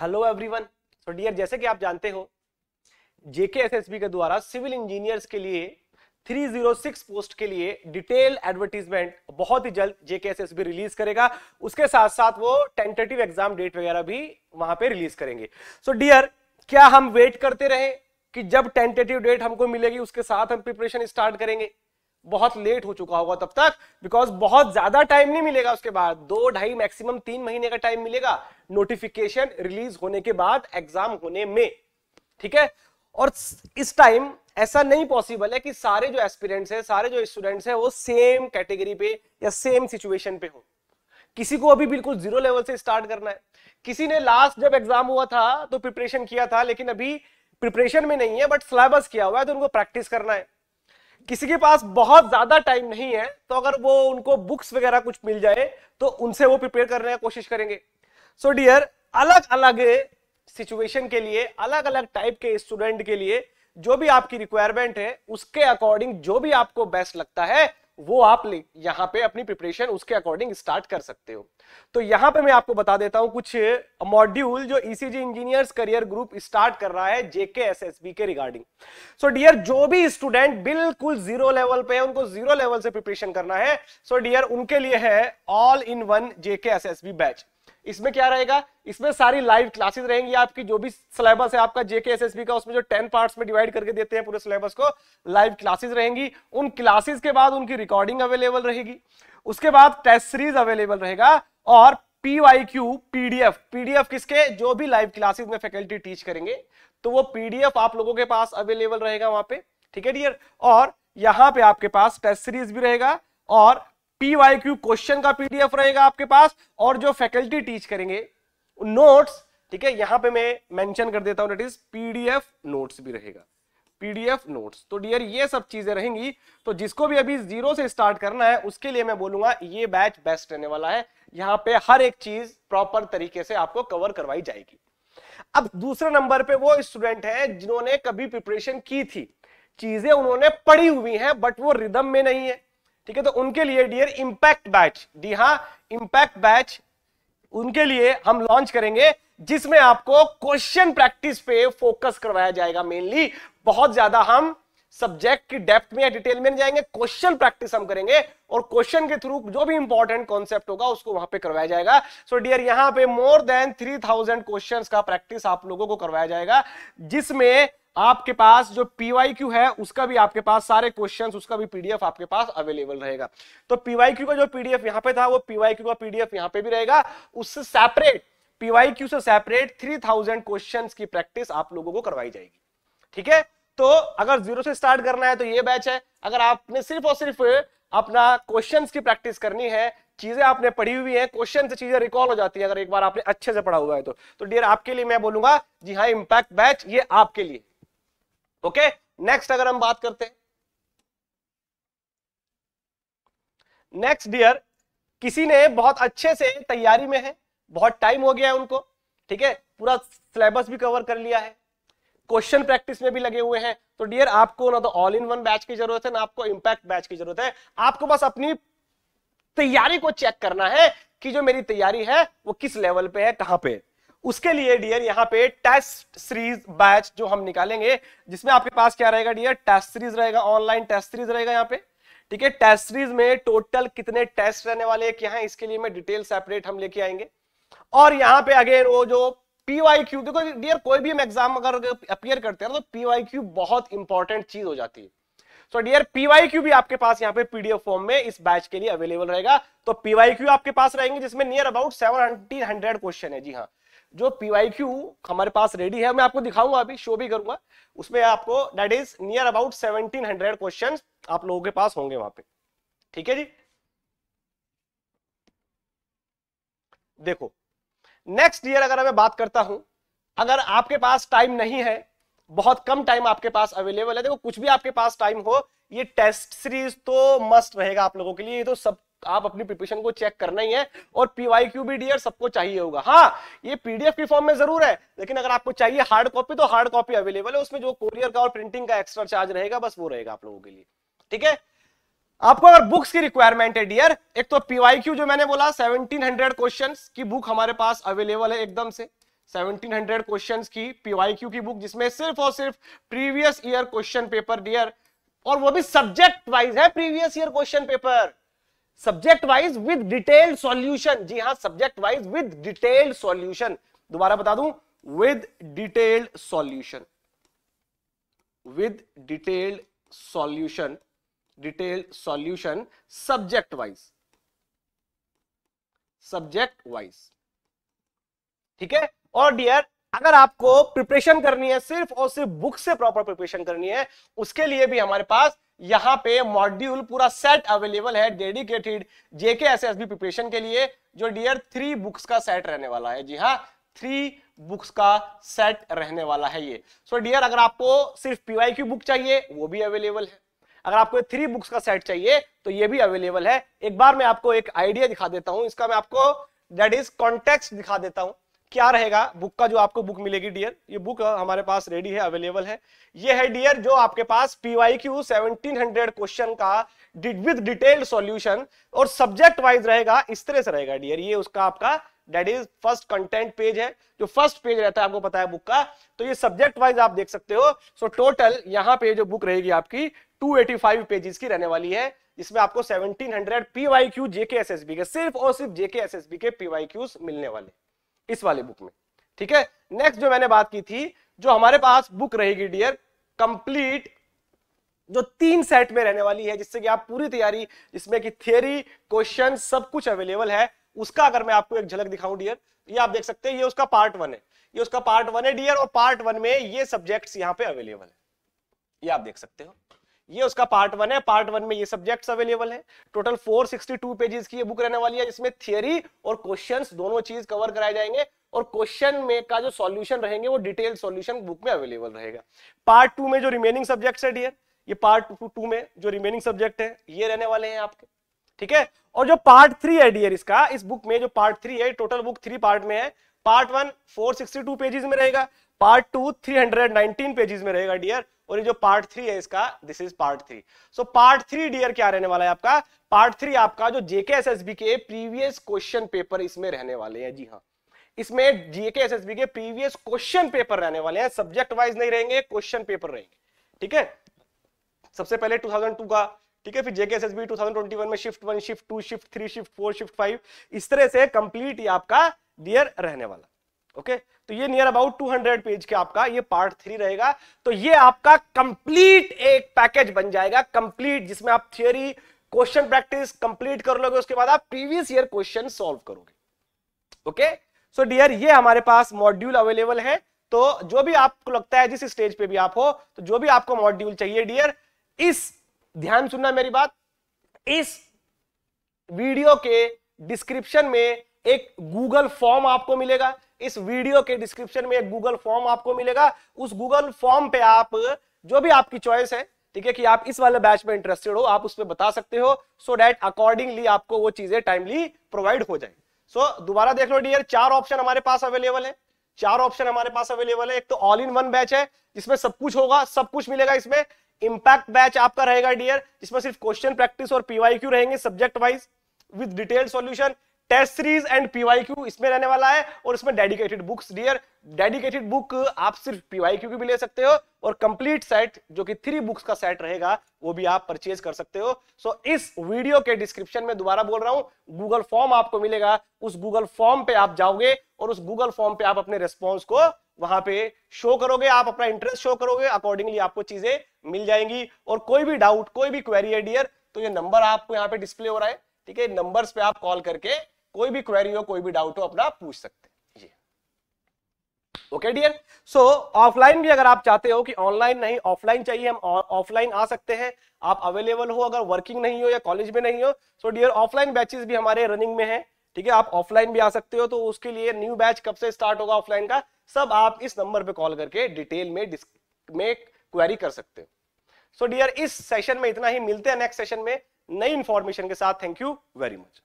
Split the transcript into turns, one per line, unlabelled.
Hello everyone so dear जैसे कि आप जानते हो जेके एसएसबी के द्वारा सिविल इंजीनियर्स के लिए 306 पोस्ट के लिए डिटेल एडवर्टीजमेंट बहुत ही जल्द जेके एसएसबी रिलीज करेगा उसके साथ साथ वो टेंटेटिव एग्जाम डेट वगैरह भी वहां पे रिलीज करेंगे सो so, डियर क्या हम वेट करते रहे कि जब टेंटेटिव डेट हमको मिलेगी उसके साथ हम प्रिपरेशन स्टार्ट करेंगे बहुत लेट हो चुका होगा तब तक बिकॉज बहुत ज्यादा टाइम नहीं मिलेगा उसके बाद दो ढाई मैक्सिमम तीन महीने का टाइम मिलेगा नोटिफिकेशन रिलीज होने के बाद एग्जाम होने में ठीक है और इस टाइम ऐसा नहीं पॉसिबल है कि सारे जो एस्पिरेंट्स हैं सारे जो स्टूडेंट्स हैं वो सेम कैटेगरी पे या सेम सिचुएशन पे हो किसी को अभी बिल्कुल जीरो लेवल से स्टार्ट करना है किसी ने लास्ट जब एग्जाम हुआ था तो प्रिपरेशन किया था लेकिन अभी प्रिपरेशन में नहीं है बट सिलेबस किया हुआ है तो उनको प्रैक्टिस करना है किसी के पास बहुत ज्यादा टाइम नहीं है तो अगर वो उनको बुक्स वगैरह कुछ मिल जाए तो उनसे वो प्रिपेयर करने की कोशिश करेंगे सो डियर अलग अलग सिचुएशन के लिए अलग अलग टाइप के स्टूडेंट के लिए जो भी आपकी रिक्वायरमेंट है उसके अकॉर्डिंग जो भी आपको बेस्ट लगता है वो आप ले यहाँ पे अपनी प्रिपरेशन उसके अकॉर्डिंग स्टार्ट कर सकते हो तो यहाँ पे मैं आपको बता देता हूँ कुछ मॉड्यूल जो ECG engineers career group start कर रहा है जेके एसएसबी के रिगार्डिंग सो डियर जो भी स्टूडेंट बिल्कुल जीरो लेवल पे है उनको जीरो लेवल से प्रिपरेशन करना है सो so डियर उनके लिए है all in one JK S batch इसमें क्या रहेगा इसमें सारी लाइव क्लासेस रहेंगी आपकी जो भी सिलेबस है आपका जेके एसएसबी का उसमें जो टेन पार्ट्स में डिवाइड करके देते हैं पूरे सिलेबस को लाइव क्लासेस रहेंगी उन क्लासेस के बाद उनकी रिकॉर्डिंग अवेलेबल रहेगी उसके बाद टेस्ट सीरीज अवेलेबल रहेगा और पीवाई क्यू पीडीएफ पीडीएफ किसके जो भी लाइव क्लासेज में फैकल्टी टीच करेंगे तो वो पीडीएफ आप लोगों के पास अवेलेबल रहेगा वहां पे ठीक है डियर और यहाँ पे आपके पास टेस्ट सीरीज भी रहेगा और पीवाईक्यू क्वेश्चन का पीडीएफ रहेगा आपके पास और जो फैकल्टी टीच करेंगे नोट्स ठीक है यहां पे मैं मेंशन कर देता हूं इज पीडीएफ नोट्स भी रहेगा पीडीएफ नोट्स तो डियर ये सब चीजें रहेंगी तो जिसको भी अभी जीरो से स्टार्ट करना है उसके लिए मैं बोलूंगा ये बैच बेस्ट रहने वाला है यहाँ पे हर एक चीज प्रॉपर तरीके से आपको कवर करवाई जाएगी अब दूसरे नंबर पे वो स्टूडेंट है जिन्होंने कभी प्रिपरेशन की थी चीजें उन्होंने पढ़ी हुई हैं बट वो रिदम में नहीं है ठीक है तो उनके लिए डियर इंपैक्ट बैच जी हाँ इंपैक्ट बैच उनके लिए हम लॉन्च करेंगे जिसमें आपको क्वेश्चन प्रैक्टिस पे फोकस करवाया जाएगा मेनली बहुत ज्यादा हम सब्जेक्ट की डेप्थ में या डिटेल में जाएंगे क्वेश्चन प्रैक्टिस हम करेंगे और क्वेश्चन के थ्रू जो भी इंपॉर्टेंट कॉन्सेप्ट होगा उसको वहां पे करवाया जाएगा सो so डियर यहाँ पे more than three thousand question का प्रैक्टिस आप लोगों को करवाया जाएगा जिसमें आपके पास जो क्यू है उसका भी आपके पास सारे क्वेश्चन उसका भी पीडीएफ आपके पास अवेलेबल रहेगा तो क्यू का जो पीडीएफ यहाँ पे था वो पीवाईक्यू का पीडीएफ यहाँ पे भी रहेगा उससे सेपरेट पीवाईक्यू से सेपरेट 3000 क्वेश्चंस की प्रैक्टिस आप लोगों को करवाई जाएगी ठीक है तो अगर जीरो से स्टार्ट करना है तो ये बैच है अगर आपने सिर्फ और सिर्फ अपना क्वेश्चंस की प्रैक्टिस करनी है चीजें आपने पढ़ी हुई है क्वेश्चन से चीजें रिकॉल हो जाती है अगर एक बार आपने अच्छे से पढ़ा हुआ है तो, तो डियर आपके लिए मैं बोलूंगा जी हाँ इम्पैक्ट बैच ये आपके लिए ओके नेक्स्ट अगर हम बात करते हैं नेक्स्ट डियर किसी ने बहुत अच्छे से तैयारी में है बहुत टाइम हो गया है उनको ठीक है पूरा सिलेबस भी कवर कर लिया है क्वेश्चन प्रैक्टिस में भी लगे हुए हैं तो डियर आपको ना तो ऑल इन वन बैच की जरूरत है ना आपको इंपैक्ट बैच की जरूरत है आपको बस अपनी तैयारी को चेक करना है कि जो मेरी तैयारी है वो किस लेवल पे है कहां पे है उसके लिए डियर यहाँ पे टेस्ट सीरीज बैच जो हम निकालेंगे जिसमें आपके पास क्या रहेगा डियर टेस्ट सीरीज रहेगा ऑनलाइन टेस्ट सीरीज रहेगा यहाँ पे ठीक है टेस्ट सीरीज में टोटल कितने टेस्ट रहने वाले हैं यहाँ इसके लिए मैं डिटेल सेपरेट हम लेके आएंगे और यहाँ पे अगेन वो जो पीवाई क्यू देखो डियर कोई भी हम एग्जाम अगर अपियर करते हैं तो पीवाई क्यू बहुत इंपॉर्टेंट चीज हो जाती है सो डियर पीवाईक्यू भी आपके पास यहाँ पे पीडीएफ फॉर्म में इस बैच के लिए अवेलेबल रहेगा तो पीवाईक्यू आपके पास रहेंगे जिसमें near about seven hundred question है जी हाँ जो पीवाईक्यू हमारे पास रेडी है मैं आपको दिखाऊंगा अभी शो भी करूंगा उसमें आपको that is near about seventeen hundred question आप लोगों के पास होंगे वहां पे ठीक है जी देखो नेक्स्ट ईयर अगर मैं बात करता हूं अगर आपके पास टाइम नहीं है बहुत कम टाइम आपके पास अवेलेबल है देखो कुछ भी आपके पास टाइम हो ये टेस्ट सीरीज तो मस्ट रहेगा आप लोगों के लिए ये तो सब आप अपनी प्रिपरेशन को चेक करना ही है और पीवाई क्यू बी डीयर सबको चाहिए होगा हाँ ये पीडीएफ की फॉर्म में जरूर है लेकिन अगर आपको चाहिए हार्ड कॉपी तो हार्ड कॉपी अवेलेबल है उसमें जो कोरियर का और प्रिंटिंग का एक्स्ट्रा चार्ज रहेगा बस वो रहेगा आप लोगों के लिए ठीक है आपको अगर बुक्स की रिक्वायरमेंट है डियर एक तो पीवाई क्यू जो मैंने बोला 1700 क्वेश्चंस की बुक हमारे पास अवेलेबल है एकदम से 1700 क्वेश्चंस की पीवाईक्यू की बुक जिसमें सिर्फ और सिर्फ previous year question paper dear और वो भी सब्जेक्ट वाइज है previous year question paper subject wise with detailed solution जी हाँ subject wise with detailed solution दोबारा बता दूं with detailed solution with detailed solution detailed solution subject wise subject wise ठीक है और डियर अगर आपको प्रिपरेशन करनी है सिर्फ और सिर्फ बुक से प्रॉपर प्रिपरेशन करनी है उसके लिए भी हमारे पास यहाँ पे मॉड्यूल पूरा सेट अवेलेबल है dedicated JK S S B preparation के लिए जो डियर थ्री बुक्स का सेट रहने वाला है जी हाँ थ्री बुक्स का सेट रहने वाला है ये सो so डियर अगर आपको सिर्फ पीवाई की बुक चाहिए वो भी अवेलेबल है अगर आपको थ्री बुक्स का सेट चाहिए तो ये भी अवेलेबल है एक बार मैं आपको एक आइडिया दिखा देता हूं इसका मैं आपको दैट इज कॉन्टेक्स्ट दिखा देता हूँ क्या रहेगा बुक का जो आपको बुक मिलेगी डियर ये बुक हमारे पास रेडी है अवेलेबल है ये है डियर जो आपके पास पीवाई क्यू सेवनटीन क्वेश्चन का विद डिटेल्ड सॉल्यूशन और सब्जेक्ट वाइज रहेगा इस तरह से रहेगा डियर ये उसका आपका that is first content page है जो फर्स्ट पेज रहता है आपको पता है बुक का तो ये सब्जेक्ट वाइज आप देख सकते हो सो टोटल यहाँ पे जो बुक रहेगी आपकी 285 पेजेस की रहने वाली है जिसमें आपको 1700 पीवाई क्यू जेके एसएसबी के सिर्फ और सिर्फ जेके एसएसबी के पीवाई क्यूज मिलने वाले इस वाले बुक में ठीक है नेक्स्ट जो मैंने बात की थी जो हमारे पास बुक रहेगी डियर कंप्लीट जो तीन सेट में रहने वाली है जिससे कि आप पूरी तैयारी जिसमें कि थियरी क्वेश्चन सब कुछ अवेलेबल है उसका अगर मैं आपको एक झलक दिखाऊं डियर ये आप देख सकते हैं ये उसका पार्ट वन है ये उसका पार्ट वन है डियर और पार्ट वन में ये सब्जेक्ट्स यहाँ पे अवेलेबल है ये आप देख सकते हो ये उसका पार्ट वन है पार्ट वन में ये सब्जेक्ट्स अवेलेबल है टोटल 462 पेजेस की ये बुक रहने वाली है इसमें थियरी और क्वेश्चंस दोनों चीज कवर कराए जाएंगे और क्वेश्चन में का जो सॉल्यूशन रहेंगे वो डिटेल सॉल्यूशन बुक में अवेलेबल रहेगा पार्ट टू में जो रिमेनिंग सब्जेक्ट है डियर ये पार्ट टू में जो रिमेनिंग सब्जेक्ट है ये रहने वाले हैं आपके ठीक है और जो पार्ट थ्री है डियर इसका इस बुक में जो पार्ट थ्री है टोटल बुक थ्री पार्ट में है पार्ट वन 462 पेजेस में रहेगा पार्ट टू 319 पेजेस में रहेगा डियर और ये जो पार्ट थ्री है इसका this is part three so part three dear क्या रहने वाला है आपका पार्ट थ्री आपका जो जेके एस एस बी के प्रीवियस क्वेश्चन पेपर इसमें रहने वाले हैं जी हाँ इसमें जीके एसएसबी के प्रीवियस क्वेश्चन पेपर रहने वाले हैं सब्जेक्ट वाइज नहीं रहेंगे क्वेश्चन पेपर रहेंगे ठीक है सबसे पहले 2002 का ठीक है फिर जेके एस 2021 में shift one shift two shift three shift four shift five इस तरह से कंप्लीट आपका डियर रहने वाला ओके okay? तो ये नियर अबाउट 200 पेज के आपका ये पार्ट थ्री रहेगा तो ये आपका कंप्लीट एक पैकेज बन जाएगा कंप्लीट जिसमें आप थियोरी क्वेश्चन प्रैक्टिस कंप्लीट कर लोगे उसके बाद आप प्रीवियस ईयर क्वेश्चन सॉल्व करोगे ओके सो डियर ये हमारे पास मॉड्यूल अवेलेबल है तो जो भी आपको लगता है जिस स्टेज पे भी आप हो तो जो भी आपको मॉड्यूल चाहिए डियर इस ध्यान सुनना मेरी बात इस वीडियो के डिस्क्रिप्शन में एक गूगल फॉर्म आपको मिलेगा इस वीडियो के डिस्क्रिप्शन में एक गूगल फॉर्म आपको मिलेगा उस गूगल फॉर्म पे आप जो भी आपकी चॉइस है ठीक है कि आप इस वाले बैच में इंटरेस्टेड हो आप उस पर बता सकते हो सो डैट अकॉर्डिंगली आपको वो चीजें टाइमली प्रोवाइड हो जाए सो so, दोबारा देख लो डियर चार ऑप्शन हमारे पास अवेलेबल है चार ऑप्शन हमारे पास अवेलेबल है एक तो ऑल इन वन बैच है जिसमें सब कुछ होगा सब कुछ मिलेगा इसमें इंपैक्ट बैच आपका रहेगा डियर जिसमें सिर्फ क्वेश्चन प्रैक्टिस और पीवाई रहेंगे subject wise with detail solution test series and PYQ इसमें रहने वाला है और इसमें dedicated books dear dedicated book आप सिर्फ पीवाईक्यू की भी ले सकते हो और कंप्लीट सेट जो कि थ्री बुक्स का सेट रहेगा वो भी आप परचेज कर सकते हो सो so, इस वीडियो के डिस्क्रिप्शन में दोबारा बोल रहा हूं गूगल फॉर्म आपको मिलेगा उस गूगल फॉर्म पे आप जाओगे और उस गूगल फॉर्म पे आप अपने रेस्पॉन्स को वहां पे शो करोगे आप अपना इंटरेस्ट शो करोगे अकॉर्डिंगली आपको चीजें मिल जाएंगी और कोई भी डाउट कोई भी क्वेरी है डियर तो ये नंबर आपको यहाँ पे डिस्प्ले हो रहा है ठीक है नंबर्स पे आप कॉल करके कोई भी क्वेरी हो कोई भी डाउट हो अपना पूछ सकते ओके डियर सो ऑफलाइन भी अगर आप चाहते हो कि ऑनलाइन नहीं ऑफलाइन चाहिए हम ऑफलाइन आ सकते हैं आप अवेलेबल हो अगर वर्किंग नहीं हो या कॉलेज में नहीं हो सो डियर ऑफलाइन बैचेस भी हमारे रनिंग में है ठीक है आप ऑफलाइन भी आ सकते हो तो उसके लिए न्यू बैच कब से स्टार्ट होगा ऑफलाइन का सब आप इस नंबर पे कॉल करके डिटेल में में क्वेरी कर सकते हो सो डियर इस सेशन में इतना ही मिलते हैं नेक्स्ट सेशन में नई इंफॉर्मेशन के साथ थैंक यू वेरी मच